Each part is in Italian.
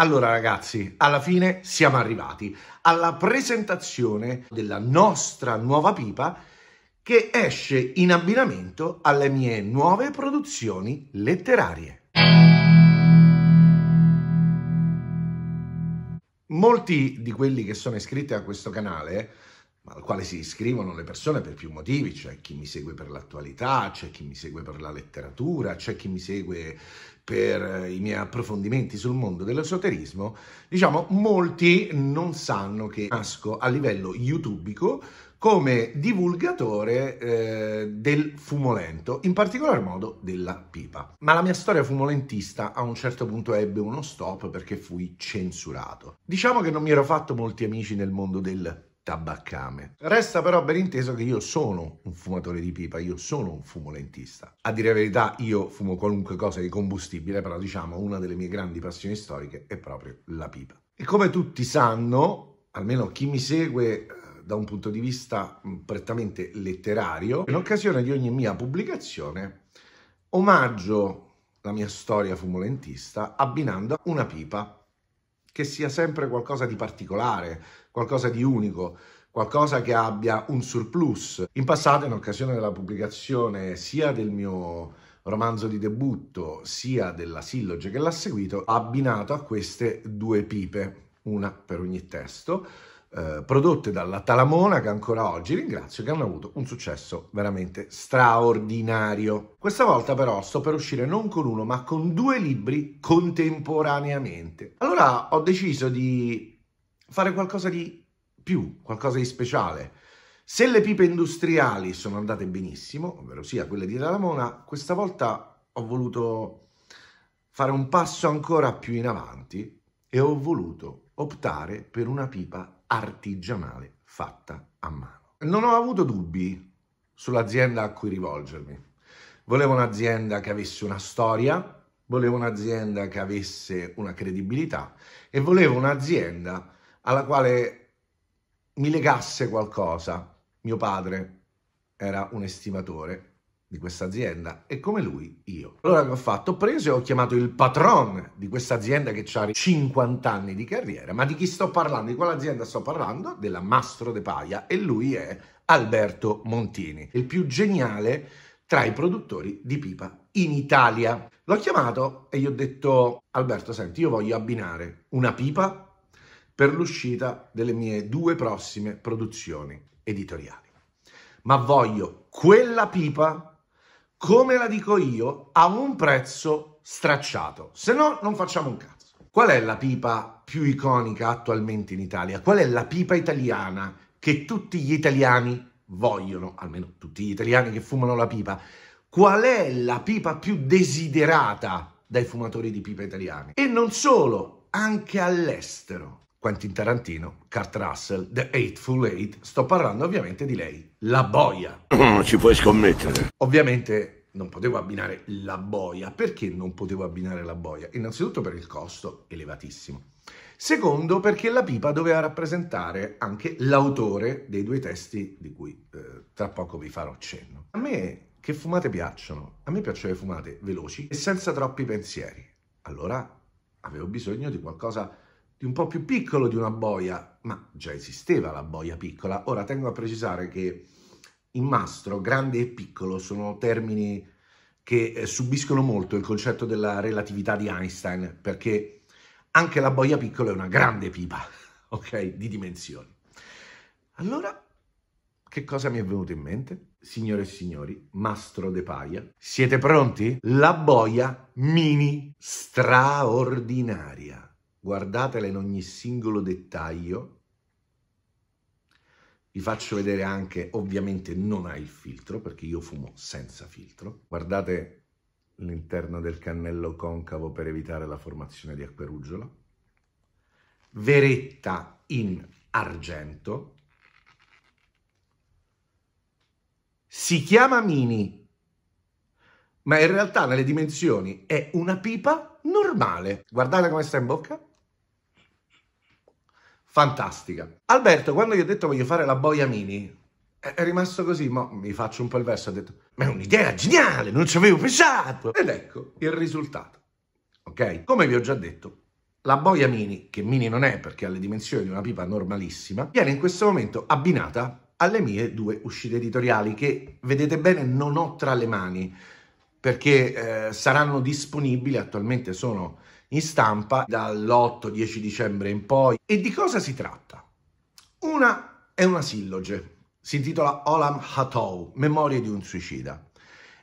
Allora ragazzi, alla fine siamo arrivati alla presentazione della nostra nuova pipa che esce in abbinamento alle mie nuove produzioni letterarie. Molti di quelli che sono iscritti a questo canale ma al quale si iscrivono le persone per più motivi, c'è cioè chi mi segue per l'attualità, c'è cioè chi mi segue per la letteratura, c'è cioè chi mi segue per eh, i miei approfondimenti sul mondo dell'esoterismo, diciamo molti non sanno che nasco a livello youtubico come divulgatore eh, del fumolento, in particolar modo della pipa. Ma la mia storia fumolentista a un certo punto ebbe uno stop perché fui censurato. Diciamo che non mi ero fatto molti amici nel mondo del tabaccame. Resta però ben inteso che io sono un fumatore di pipa, io sono un fumolentista. A dire la verità, io fumo qualunque cosa di combustibile, però diciamo una delle mie grandi passioni storiche è proprio la pipa. E come tutti sanno, almeno chi mi segue eh, da un punto di vista mm, prettamente letterario, in occasione di ogni mia pubblicazione omaggio la mia storia fumolentista abbinando una pipa che sia sempre qualcosa di particolare, qualcosa di unico, qualcosa che abbia un surplus. In passato, in occasione della pubblicazione sia del mio romanzo di debutto, sia della silloge che l'ha seguito, ho abbinato a queste due pipe, una per ogni testo, eh, prodotte dalla Talamona che ancora oggi ringrazio che hanno avuto un successo veramente straordinario. Questa volta però sto per uscire non con uno ma con due libri contemporaneamente. Allora ho deciso di fare qualcosa di più, qualcosa di speciale. Se le pipe industriali sono andate benissimo, ovvero sia quelle di Talamona, questa volta ho voluto fare un passo ancora più in avanti e ho voluto optare per una pipa artigianale fatta a mano. Non ho avuto dubbi sull'azienda a cui rivolgermi. Volevo un'azienda che avesse una storia, volevo un'azienda che avesse una credibilità e volevo un'azienda alla quale mi legasse qualcosa. Mio padre era un estimatore di questa azienda e come lui io. Allora che ho fatto? Ho preso e ho chiamato il patron di questa azienda che ha 50 anni di carriera, ma di chi sto parlando? Di quale azienda sto parlando? Della Mastro De Paia e lui è Alberto Montini, il più geniale tra i produttori di pipa in Italia. L'ho chiamato e gli ho detto Alberto, senti, io voglio abbinare una pipa per l'uscita delle mie due prossime produzioni editoriali. Ma voglio quella pipa come la dico io, a un prezzo stracciato. Se no, non facciamo un cazzo. Qual è la pipa più iconica attualmente in Italia? Qual è la pipa italiana che tutti gli italiani vogliono, almeno tutti gli italiani che fumano la pipa? Qual è la pipa più desiderata dai fumatori di pipa italiani? E non solo, anche all'estero. Quentin Tarantino, Kurt Russell, The Eightful Eight, sto parlando ovviamente di lei, la boia. Non ci puoi scommettere. Ovviamente non potevo abbinare la boia. Perché non potevo abbinare la boia? Innanzitutto per il costo elevatissimo. Secondo perché la pipa doveva rappresentare anche l'autore dei due testi di cui eh, tra poco vi farò cenno. A me che fumate piacciono, a me piacciono le fumate veloci e senza troppi pensieri. Allora avevo bisogno di qualcosa di un po' più piccolo di una boia, ma già esisteva la boia piccola. Ora tengo a precisare che in mastro grande e piccolo sono termini che eh, subiscono molto il concetto della relatività di Einstein, perché anche la boia piccola è una grande pipa, ok, di dimensioni. Allora, che cosa mi è venuto in mente? Signore e signori, mastro de paia, siete pronti? La boia mini straordinaria guardatela in ogni singolo dettaglio. Vi faccio vedere anche, ovviamente non ha il filtro, perché io fumo senza filtro. Guardate l'interno del cannello concavo per evitare la formazione di acquerugiola. Veretta in argento. Si chiama mini, ma in realtà nelle dimensioni è una pipa normale. Guardate come sta in bocca fantastica. Alberto, quando gli ho detto voglio fare la boia mini, è rimasto così, ma mi faccio un po' il verso, ha detto, ma è un'idea geniale, non ci avevo pensato. Ed ecco il risultato, ok? Come vi ho già detto, la boia mini, che mini non è perché ha le dimensioni di una pipa normalissima, viene in questo momento abbinata alle mie due uscite editoriali che, vedete bene, non ho tra le mani, perché eh, saranno disponibili, attualmente sono in stampa dall'8-10 dicembre in poi. E di cosa si tratta? Una è una silloge, si intitola Olam Hatou, Memorie di un suicida,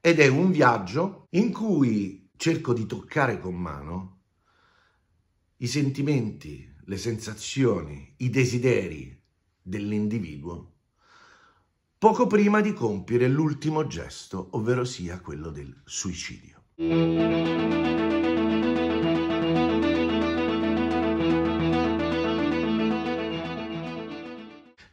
ed è un viaggio in cui cerco di toccare con mano i sentimenti, le sensazioni, i desideri dell'individuo poco prima di compiere l'ultimo gesto, ovvero sia quello del suicidio.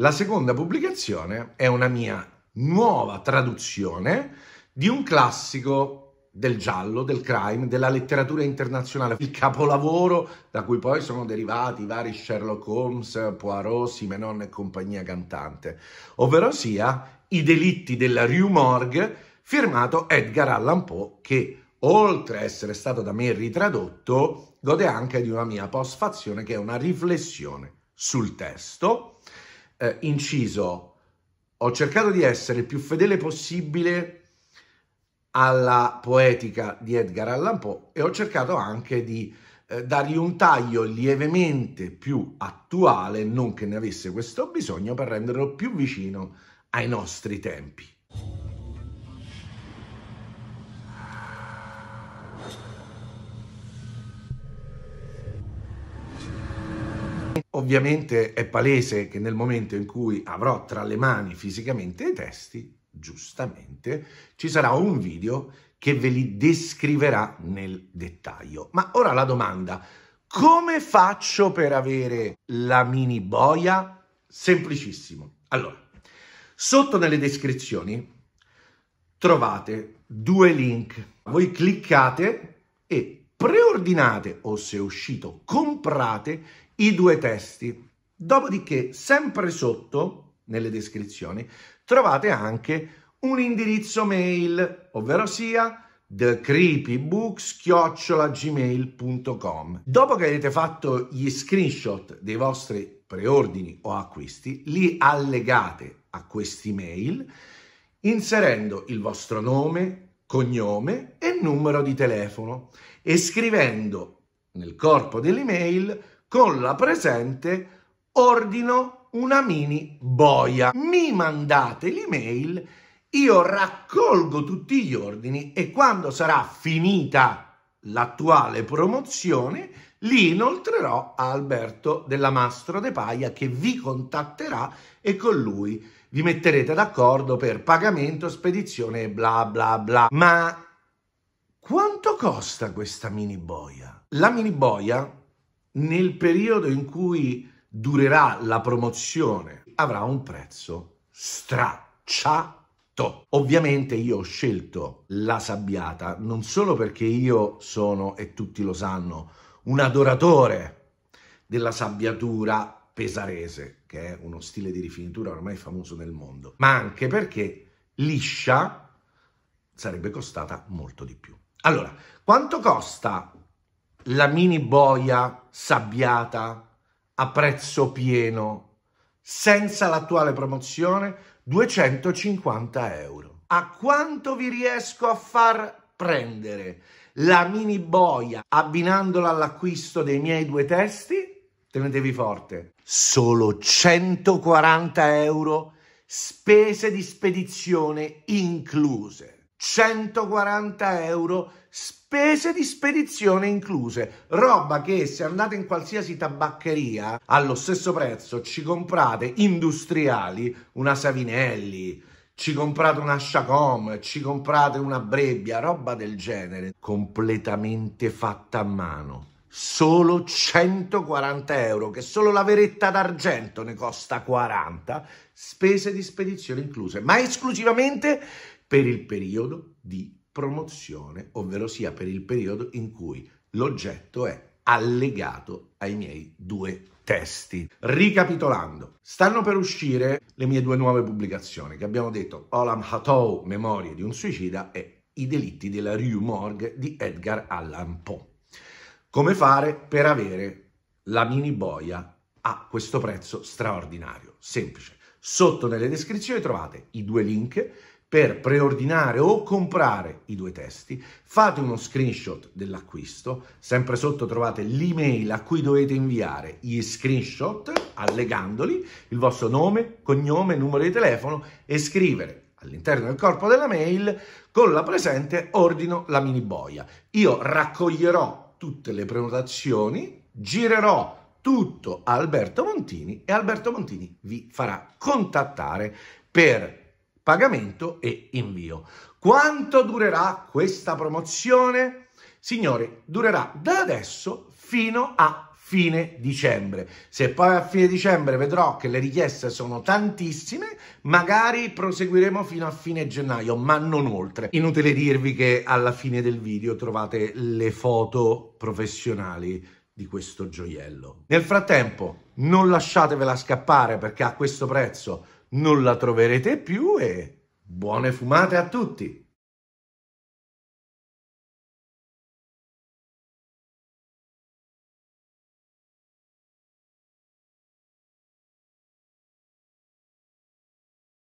La seconda pubblicazione è una mia nuova traduzione di un classico del giallo, del crime, della letteratura internazionale, il capolavoro da cui poi sono derivati vari Sherlock Holmes, Poirot, Simenon e compagnia cantante, ovvero sia I delitti della Rue Morgue, firmato Edgar Allan Poe, che oltre a essere stato da me ritradotto, gode anche di una mia postfazione che è una riflessione sul testo eh, inciso, ho cercato di essere il più fedele possibile alla poetica di Edgar Allan Poe e ho cercato anche di eh, dargli un taglio lievemente più attuale, non che ne avesse questo bisogno, per renderlo più vicino ai nostri tempi. Ovviamente è palese che nel momento in cui avrò tra le mani fisicamente i testi, giustamente, ci sarà un video che ve li descriverà nel dettaglio. Ma ora la domanda, come faccio per avere la mini boia? Semplicissimo. Allora, sotto nelle descrizioni trovate due link. Voi cliccate e preordinate o se è uscito comprate i due testi. Dopodiché, sempre sotto, nelle descrizioni, trovate anche un indirizzo mail, ovvero sia thecreepybooks.gmail.com. Dopo che avete fatto gli screenshot dei vostri preordini o acquisti, li allegate a questi mail inserendo il vostro nome, cognome e numero di telefono e scrivendo nel corpo dell'email con la presente ordino una mini boia. Mi mandate l'email, io raccolgo tutti gli ordini e quando sarà finita l'attuale promozione li inoltrerò a Alberto della Mastro De Paia che vi contatterà e con lui vi metterete d'accordo per pagamento, spedizione e bla bla bla. Ma quanto costa questa mini boia? La mini boia nel periodo in cui durerà la promozione, avrà un prezzo stracciato. Ovviamente io ho scelto la Sabbiata non solo perché io sono, e tutti lo sanno, un adoratore della sabbiatura pesarese, che è uno stile di rifinitura ormai famoso nel mondo, ma anche perché liscia sarebbe costata molto di più. Allora, quanto costa la mini boia sabbiata a prezzo pieno, senza l'attuale promozione, 250 euro. A quanto vi riesco a far prendere la mini boia abbinandola all'acquisto dei miei due testi? Tenetevi forte, solo 140 euro spese di spedizione incluse. 140 euro spese di spedizione incluse, roba che se andate in qualsiasi tabaccheria allo stesso prezzo ci comprate industriali, una Savinelli, ci comprate una Chacom, ci comprate una Brebbia, roba del genere, completamente fatta a mano solo 140 euro, che solo la veretta d'argento ne costa 40, spese di spedizione incluse, ma esclusivamente per il periodo di promozione, ovvero sia per il periodo in cui l'oggetto è allegato ai miei due testi. Ricapitolando, stanno per uscire le mie due nuove pubblicazioni che abbiamo detto Olam Hatou, Memorie di un suicida e I delitti della Rue Morgue di Edgar Allan Poe. Come fare per avere la mini boia a questo prezzo straordinario? Semplice. Sotto nelle descrizioni trovate i due link per preordinare o comprare i due testi, fate uno screenshot dell'acquisto, sempre sotto trovate l'email a cui dovete inviare gli screenshot allegandoli, il vostro nome, cognome, numero di telefono e scrivere all'interno del corpo della mail con la presente ordino la mini boia. Io raccoglierò tutte le prenotazioni, girerò tutto a Alberto Montini e Alberto Montini vi farà contattare per pagamento e invio. Quanto durerà questa promozione? Signore, durerà da adesso fino a fine dicembre. Se poi a fine dicembre vedrò che le richieste sono tantissime, magari proseguiremo fino a fine gennaio, ma non oltre. Inutile dirvi che alla fine del video trovate le foto professionali di questo gioiello. Nel frattempo non lasciatevela scappare perché a questo prezzo non la troverete più e buone fumate a tutti!